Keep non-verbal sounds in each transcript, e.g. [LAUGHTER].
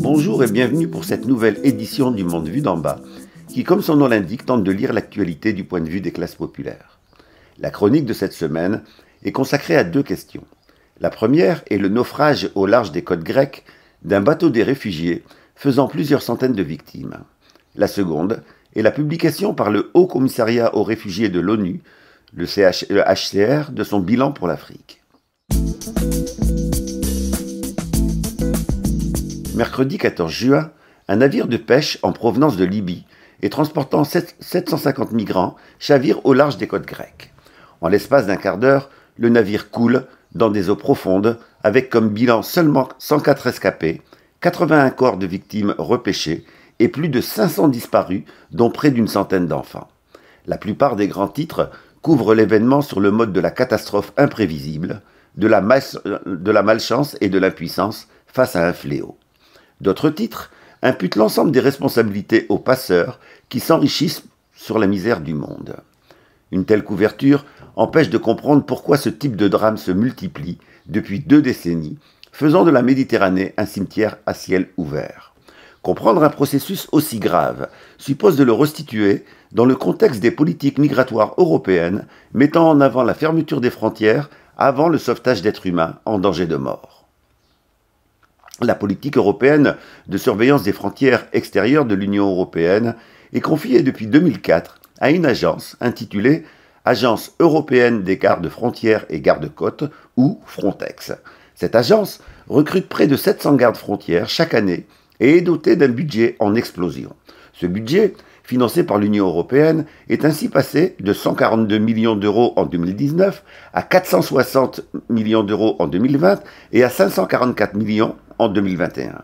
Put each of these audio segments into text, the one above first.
Bonjour et bienvenue pour cette nouvelle édition du Monde vu d'en bas, qui, comme son nom l'indique, tente de lire l'actualité du point de vue des classes populaires. La chronique de cette semaine est consacrée à deux questions. La première est le naufrage au large des côtes grecques d'un bateau des réfugiés faisant plusieurs centaines de victimes. La seconde et la publication par le Haut Commissariat aux réfugiés de l'ONU, le, HCR, e de son bilan pour l'Afrique. Mercredi 14 juin, un navire de pêche en provenance de Libye et transportant 750 migrants chavire au large des côtes grecques. En l'espace d'un quart d'heure, le navire coule dans des eaux profondes avec comme bilan seulement 104 escapés, 81 corps de victimes repêchés et plus de 500 disparus, dont près d'une centaine d'enfants. La plupart des grands titres couvrent l'événement sur le mode de la catastrophe imprévisible, de la, de la malchance et de l'impuissance face à un fléau. D'autres titres imputent l'ensemble des responsabilités aux passeurs qui s'enrichissent sur la misère du monde. Une telle couverture empêche de comprendre pourquoi ce type de drame se multiplie depuis deux décennies, faisant de la Méditerranée un cimetière à ciel ouvert. Comprendre un processus aussi grave suppose de le restituer dans le contexte des politiques migratoires européennes mettant en avant la fermeture des frontières avant le sauvetage d'êtres humains en danger de mort. La politique européenne de surveillance des frontières extérieures de l'Union européenne est confiée depuis 2004 à une agence intitulée Agence européenne des gardes frontières et gardes-côtes ou Frontex. Cette agence recrute près de 700 gardes frontières chaque année et est doté d'un budget en explosion. Ce budget, financé par l'Union européenne, est ainsi passé de 142 millions d'euros en 2019 à 460 millions d'euros en 2020 et à 544 millions en 2021.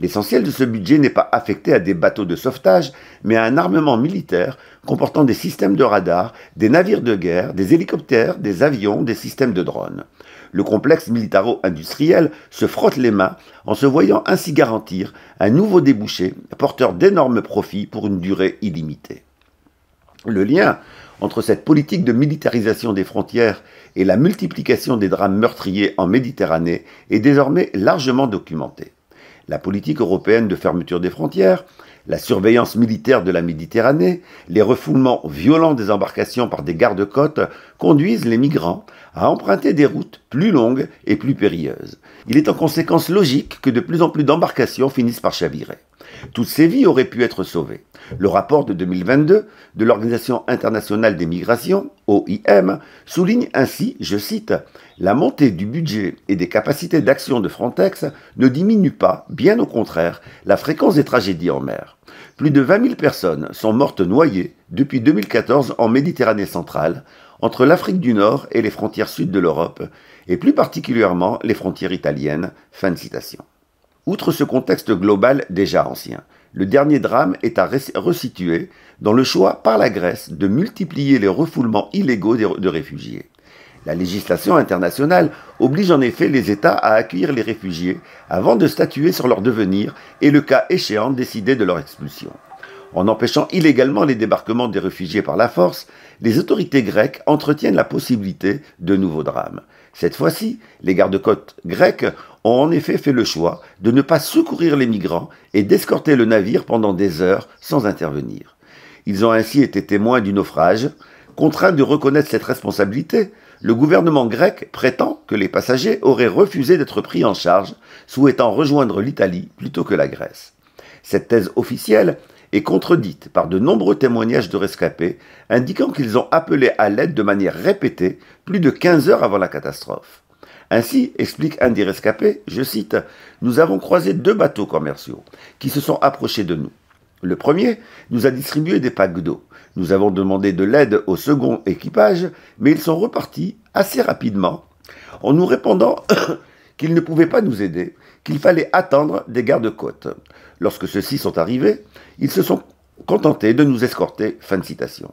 L'essentiel de ce budget n'est pas affecté à des bateaux de sauvetage, mais à un armement militaire comportant des systèmes de radar, des navires de guerre, des hélicoptères, des avions, des systèmes de drones le complexe militaro-industriel se frotte les mains en se voyant ainsi garantir un nouveau débouché porteur d'énormes profits pour une durée illimitée. Le lien entre cette politique de militarisation des frontières et la multiplication des drames meurtriers en Méditerranée est désormais largement documenté. La politique européenne de fermeture des frontières la surveillance militaire de la Méditerranée, les refoulements violents des embarcations par des gardes-côtes conduisent les migrants à emprunter des routes plus longues et plus périlleuses. Il est en conséquence logique que de plus en plus d'embarcations finissent par chavirer. Toutes ces vies auraient pu être sauvées. Le rapport de 2022 de l'Organisation internationale des migrations, OIM, souligne ainsi, je cite, La montée du budget et des capacités d'action de Frontex ne diminue pas, bien au contraire, la fréquence des tragédies en mer. Plus de 20 000 personnes sont mortes noyées depuis 2014 en Méditerranée centrale, entre l'Afrique du Nord et les frontières sud de l'Europe, et plus particulièrement les frontières italiennes. Fin de citation. Outre ce contexte global déjà ancien, le dernier drame est à resituer dans le choix par la Grèce de multiplier les refoulements illégaux de réfugiés. La législation internationale oblige en effet les États à accueillir les réfugiés avant de statuer sur leur devenir et le cas échéant décider de leur expulsion. En empêchant illégalement les débarquements des réfugiés par la force, les autorités grecques entretiennent la possibilité de nouveaux drames. Cette fois-ci, les gardes-côtes grecs ont en effet fait le choix de ne pas secourir les migrants et d'escorter le navire pendant des heures sans intervenir. Ils ont ainsi été témoins du naufrage. Contraints de reconnaître cette responsabilité, le gouvernement grec prétend que les passagers auraient refusé d'être pris en charge, souhaitant rejoindre l'Italie plutôt que la Grèce. Cette thèse officielle est contredite par de nombreux témoignages de rescapés indiquant qu'ils ont appelé à l'aide de manière répétée plus de 15 heures avant la catastrophe. Ainsi, explique un des rescapés, je cite, Nous avons croisé deux bateaux commerciaux qui se sont approchés de nous. Le premier nous a distribué des packs d'eau. Nous avons demandé de l'aide au second équipage, mais ils sont repartis assez rapidement en nous répondant [COUGHS] qu'ils ne pouvaient pas nous aider qu'il fallait attendre des gardes-côtes. Lorsque ceux-ci sont arrivés, ils se sont contentés de nous escorter. Fin de citation.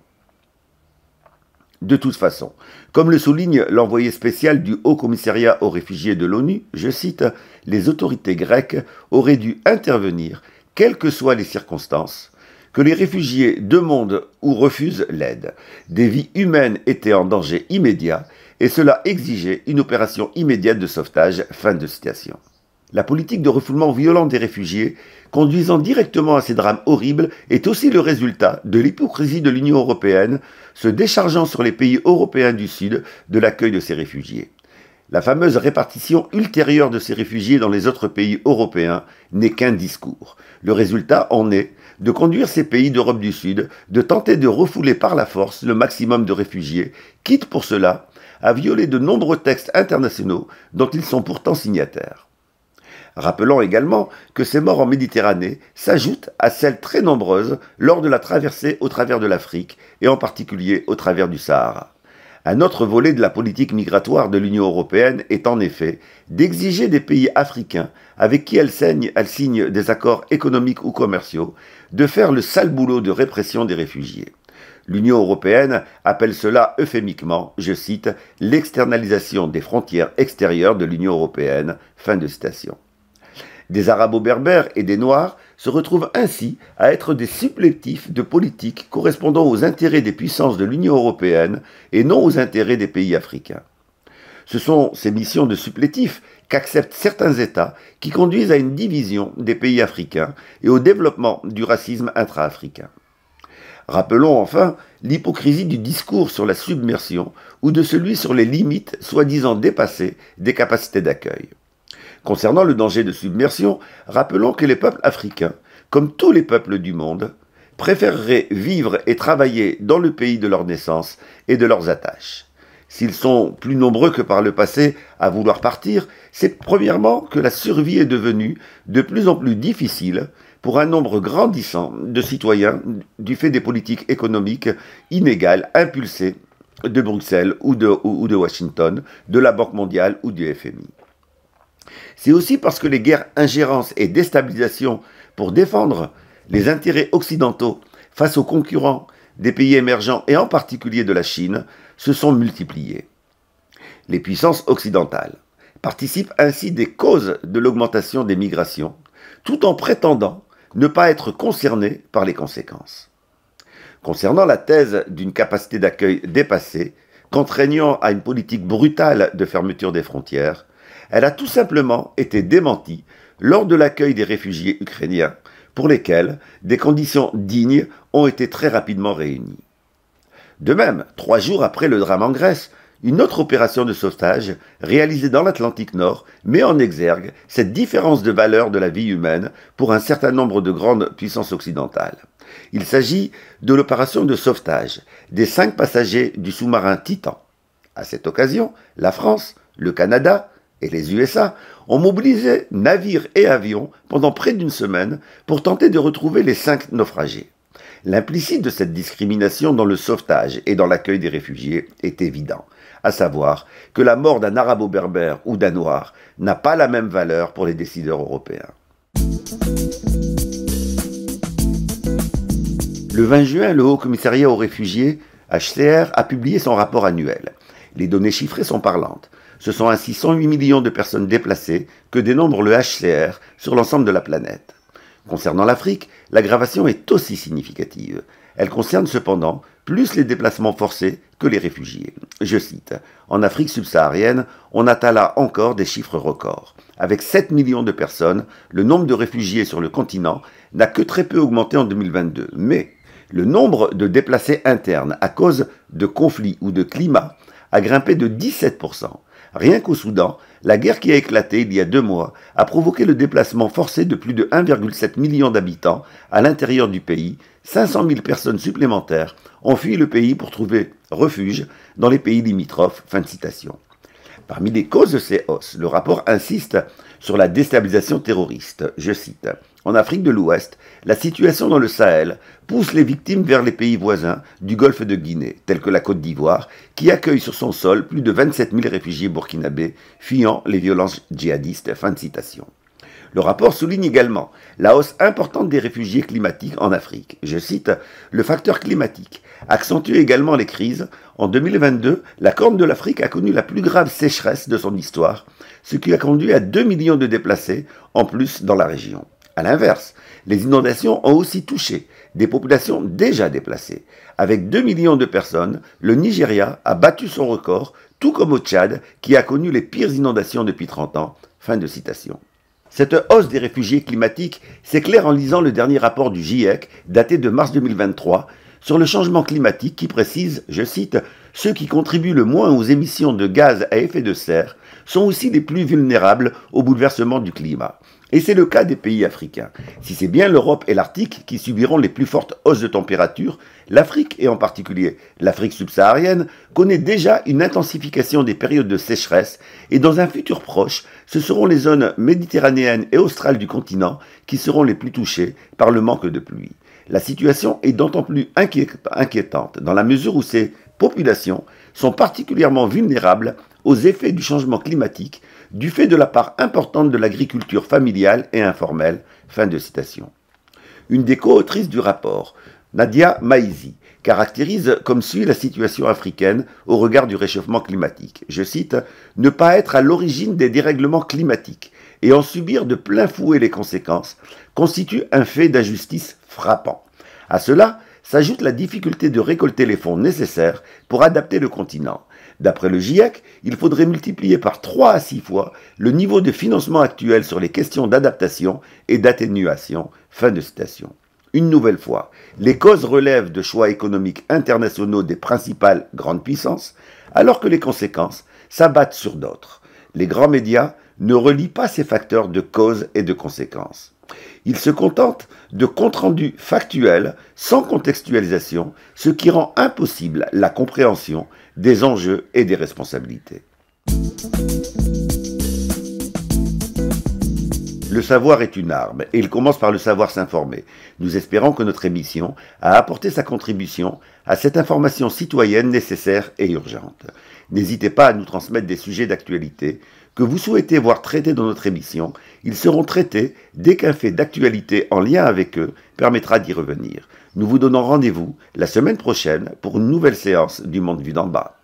De toute façon, comme le souligne l'envoyé spécial du Haut Commissariat aux réfugiés de l'ONU, je cite, les autorités grecques auraient dû intervenir, quelles que soient les circonstances, que les réfugiés demandent ou refusent l'aide. Des vies humaines étaient en danger immédiat et cela exigeait une opération immédiate de sauvetage. Fin de citation. La politique de refoulement violent des réfugiés, conduisant directement à ces drames horribles, est aussi le résultat de l'hypocrisie de l'Union européenne, se déchargeant sur les pays européens du Sud de l'accueil de ces réfugiés. La fameuse répartition ultérieure de ces réfugiés dans les autres pays européens n'est qu'un discours. Le résultat en est de conduire ces pays d'Europe du Sud, de tenter de refouler par la force le maximum de réfugiés, quitte pour cela à violer de nombreux textes internationaux dont ils sont pourtant signataires. Rappelons également que ces morts en Méditerranée s'ajoutent à celles très nombreuses lors de la traversée au travers de l'Afrique et en particulier au travers du Sahara. Un autre volet de la politique migratoire de l'Union européenne est en effet d'exiger des pays africains avec qui elle, saigne, elle signe des accords économiques ou commerciaux de faire le sale boulot de répression des réfugiés. L'Union européenne appelle cela euphémiquement, je cite, l'externalisation des frontières extérieures de l'Union européenne. Fin de citation des arabo-berbères et des noirs se retrouvent ainsi à être des supplétifs de politiques correspondant aux intérêts des puissances de l'Union européenne et non aux intérêts des pays africains. Ce sont ces missions de supplétifs qu'acceptent certains États qui conduisent à une division des pays africains et au développement du racisme intra-africain. Rappelons enfin l'hypocrisie du discours sur la submersion ou de celui sur les limites soi-disant dépassées des capacités d'accueil. Concernant le danger de submersion, rappelons que les peuples africains, comme tous les peuples du monde, préféreraient vivre et travailler dans le pays de leur naissance et de leurs attaches. S'ils sont plus nombreux que par le passé à vouloir partir, c'est premièrement que la survie est devenue de plus en plus difficile pour un nombre grandissant de citoyens du fait des politiques économiques inégales impulsées de Bruxelles ou de, ou de Washington, de la Banque mondiale ou du FMI. C'est aussi parce que les guerres, ingérences et déstabilisations pour défendre les intérêts occidentaux face aux concurrents des pays émergents et en particulier de la Chine se sont multipliées. Les puissances occidentales participent ainsi des causes de l'augmentation des migrations, tout en prétendant ne pas être concernées par les conséquences. Concernant la thèse d'une capacité d'accueil dépassée, contraignant à une politique brutale de fermeture des frontières, elle a tout simplement été démentie lors de l'accueil des réfugiés ukrainiens, pour lesquels des conditions dignes ont été très rapidement réunies. De même, trois jours après le drame en Grèce, une autre opération de sauvetage, réalisée dans l'Atlantique Nord, met en exergue cette différence de valeur de la vie humaine pour un certain nombre de grandes puissances occidentales. Il s'agit de l'opération de sauvetage des cinq passagers du sous-marin Titan. À cette occasion, la France, le Canada, et les USA ont mobilisé navires et avions pendant près d'une semaine pour tenter de retrouver les cinq naufragés. L'implicite de cette discrimination dans le sauvetage et dans l'accueil des réfugiés est évident, à savoir que la mort d'un arabo-berbère ou d'un noir n'a pas la même valeur pour les décideurs européens. Le 20 juin, le Haut Commissariat aux réfugiés, HCR, a publié son rapport annuel. Les données chiffrées sont parlantes. Ce sont ainsi 108 millions de personnes déplacées que dénombre le HCR sur l'ensemble de la planète. Concernant l'Afrique, l'aggravation est aussi significative. Elle concerne cependant plus les déplacements forcés que les réfugiés. Je cite, En Afrique subsaharienne, on atteint là encore des chiffres records. Avec 7 millions de personnes, le nombre de réfugiés sur le continent n'a que très peu augmenté en 2022. Mais le nombre de déplacés internes à cause de conflits ou de climat a grimpé de 17%. Rien qu'au Soudan, la guerre qui a éclaté il y a deux mois a provoqué le déplacement forcé de plus de 1,7 million d'habitants à l'intérieur du pays. 500 000 personnes supplémentaires ont fui le pays pour trouver refuge dans les pays limitrophes. Fin de citation. Parmi les causes de ces hausses, le rapport insiste sur la déstabilisation terroriste. Je cite. En Afrique de l'Ouest, la situation dans le Sahel pousse les victimes vers les pays voisins du golfe de Guinée, tels que la Côte d'Ivoire, qui accueille sur son sol plus de 27 000 réfugiés burkinabés fuyant les violences djihadistes. citation. Le rapport souligne également la hausse importante des réfugiés climatiques en Afrique. Je cite, le facteur climatique accentue également les crises. En 2022, la Corne de l'Afrique a connu la plus grave sécheresse de son histoire, ce qui a conduit à 2 millions de déplacés en plus dans la région. À l'inverse, les inondations ont aussi touché des populations déjà déplacées. Avec 2 millions de personnes, le Nigeria a battu son record, tout comme au Tchad, qui a connu les pires inondations depuis 30 ans. Fin de citation. Cette hausse des réfugiés climatiques s'éclaire en lisant le dernier rapport du GIEC, daté de mars 2023, sur le changement climatique qui précise, je cite, Ceux qui contribuent le moins aux émissions de gaz à effet de serre sont aussi les plus vulnérables au bouleversement du climat. Et c'est le cas des pays africains. Si c'est bien l'Europe et l'Arctique qui subiront les plus fortes hausses de température, l'Afrique, et en particulier l'Afrique subsaharienne, connaît déjà une intensification des périodes de sécheresse, et dans un futur proche, ce seront les zones méditerranéennes et australes du continent qui seront les plus touchées par le manque de pluie. La situation est d'autant plus inquiétante dans la mesure où ces populations sont particulièrement vulnérables aux effets du changement climatique du fait de la part importante de l'agriculture familiale et informelle. Fin de citation. Une des co du rapport, Nadia Maizi, caractérise comme suit la situation africaine au regard du réchauffement climatique. Je cite Ne pas être à l'origine des dérèglements climatiques et en subir de plein fouet les conséquences constitue un fait d'injustice frappant. À cela s'ajoute la difficulté de récolter les fonds nécessaires pour adapter le continent, D'après le GIEC, il faudrait multiplier par 3 à 6 fois le niveau de financement actuel sur les questions d'adaptation et d'atténuation. Fin de citation. Une nouvelle fois, les causes relèvent de choix économiques internationaux des principales grandes puissances, alors que les conséquences s'abattent sur d'autres. Les grands médias ne relient pas ces facteurs de cause et de conséquences. Ils se contentent de compte rendus factuels sans contextualisation, ce qui rend impossible la compréhension des enjeux et des responsabilités. Le savoir est une arme et il commence par le savoir s'informer. Nous espérons que notre émission a apporté sa contribution à cette information citoyenne nécessaire et urgente. N'hésitez pas à nous transmettre des sujets d'actualité que vous souhaitez voir traités dans notre émission ils seront traités dès qu'un fait d'actualité en lien avec eux permettra d'y revenir. Nous vous donnons rendez-vous la semaine prochaine pour une nouvelle séance du Monde vu d'en bas.